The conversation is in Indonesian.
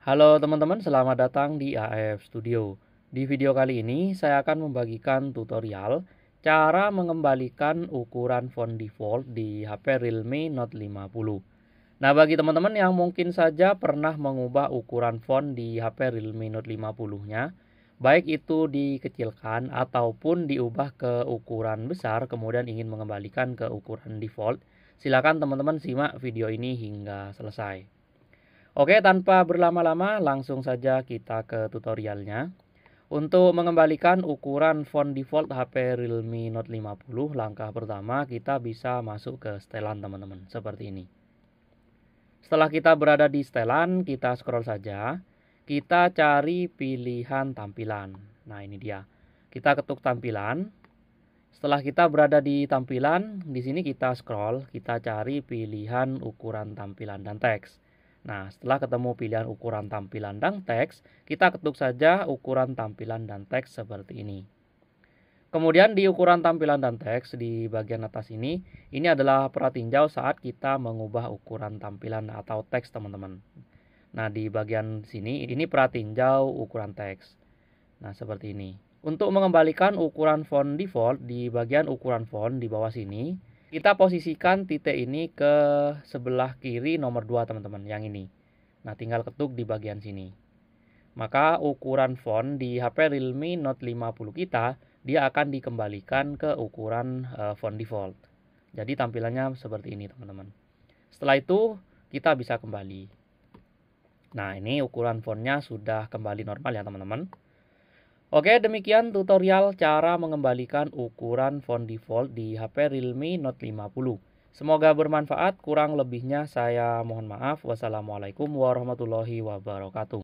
Halo teman-teman, selamat datang di AF Studio. Di video kali ini saya akan membagikan tutorial cara mengembalikan ukuran font default di HP Realme Note 50. Nah, bagi teman-teman yang mungkin saja pernah mengubah ukuran font di HP Realme Note 50-nya, baik itu dikecilkan ataupun diubah ke ukuran besar kemudian ingin mengembalikan ke ukuran default, silakan teman-teman simak video ini hingga selesai. Oke, tanpa berlama-lama langsung saja kita ke tutorialnya. Untuk mengembalikan ukuran font default HP Realme Note 50, langkah pertama kita bisa masuk ke setelan teman-teman, seperti ini. Setelah kita berada di setelan, kita scroll saja. Kita cari pilihan tampilan. Nah, ini dia. Kita ketuk tampilan. Setelah kita berada di tampilan, di sini kita scroll, kita cari pilihan ukuran tampilan dan teks. Nah, setelah ketemu pilihan ukuran tampilan dan teks, kita ketuk saja ukuran tampilan dan teks seperti ini. Kemudian di ukuran tampilan dan teks di bagian atas ini, ini adalah peratinjau saat kita mengubah ukuran tampilan atau teks teman-teman. Nah, di bagian sini, ini peratinjau ukuran teks. Nah, seperti ini. Untuk mengembalikan ukuran font default di bagian ukuran font di bawah sini, kita posisikan titik ini ke sebelah kiri nomor 2 teman-teman, yang ini. Nah, tinggal ketuk di bagian sini. Maka ukuran font di HP Realme Note 50 kita, dia akan dikembalikan ke ukuran eh, font default. Jadi tampilannya seperti ini teman-teman. Setelah itu kita bisa kembali. Nah ini ukuran fontnya sudah kembali normal ya teman-teman. Oke, demikian tutorial cara mengembalikan ukuran font default di HP Realme Note 50. Semoga bermanfaat, kurang lebihnya saya mohon maaf. Wassalamualaikum warahmatullahi wabarakatuh.